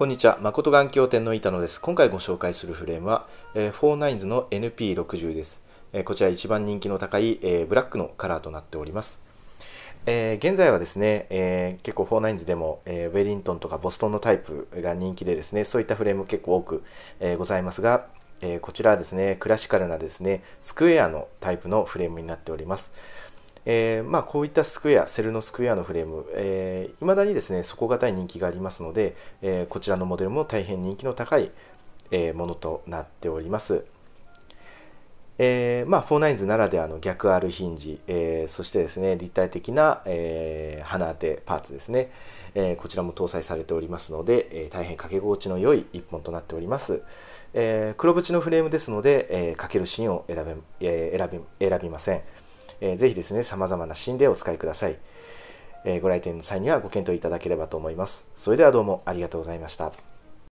こんにちは。誠眼鏡店の板野です。今回ご紹介するフレームは、えー、4 9ズの NP60 です、えー、こちら一番人気の高い、えー、ブラックのカラーとなっております。えー、現在はですね、えー、結構4 9ズでも、えー、ウェリントンとかボストンのタイプが人気でですね、そういったフレーム結構多く、えー、ございますが、えー、こちらはですね、クラシカルなですね、スクエアのタイプのフレームになっております。えー、まあ、こういったスクエアセルのスクエアのフレームいま、ー、だにですね底堅い人気がありますので、えー、こちらのモデルも大変人気の高い、えものとなっております。えー、まあ、インズならではの逆 R ヒンジ、えー、そしてですね立体的な、えー、鼻当てパーツですね、えー、こちらも搭載されておりますので、え大変掛け心地の良い1本となっております、え黒縁のフレームですので、えかける芯を選べ、え選び選びません、えー、ぜひですね、様々なシーンでお使いください。えー、ご来店の際にはご検討いただければと思います。それではどうもありがとうございました。